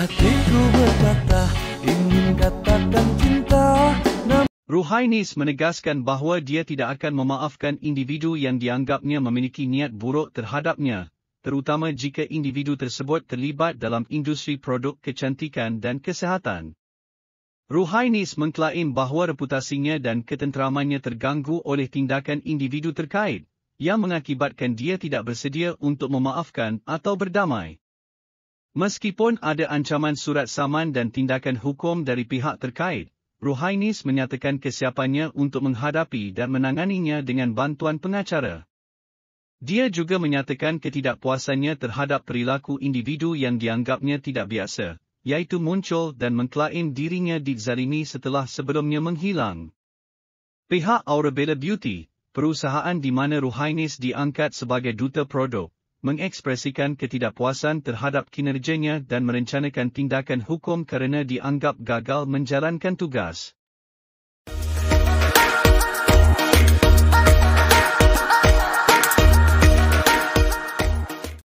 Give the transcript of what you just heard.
Hatiku berkata ingin katakan cinta. Ruhainis menegaskan bahawa dia tidak akan memaafkan individu yang dianggapnya memiliki niat buruk terhadapnya, terutama jika individu tersebut terlibat dalam industri produk kecantikan dan kesehatan. Ruhainis mengklaim bahawa reputasinya dan ketenteramannya terganggu oleh tindakan individu terkait, yang mengakibatkan dia tidak bersedia untuk memaafkan atau berdamai. Meskipun ada ancaman surat saman dan tindakan hukum dari pihak terkait, Ruhainis menyatakan kesiapannya untuk menghadapi dan menanganinya dengan bantuan pengacara. Dia juga menyatakan ketidakpuasannya terhadap perilaku individu yang dianggapnya tidak biasa, iaitu muncul dan mengklaim dirinya dizalimi setelah sebelumnya menghilang. Pihak Aurabella Beauty, perusahaan di mana Ruhainis diangkat sebagai duta produk, mengekspresikan ketidakpuasan terhadap kinerjanya dan merencanakan tindakan hukum kerana dianggap gagal menjalankan tugas.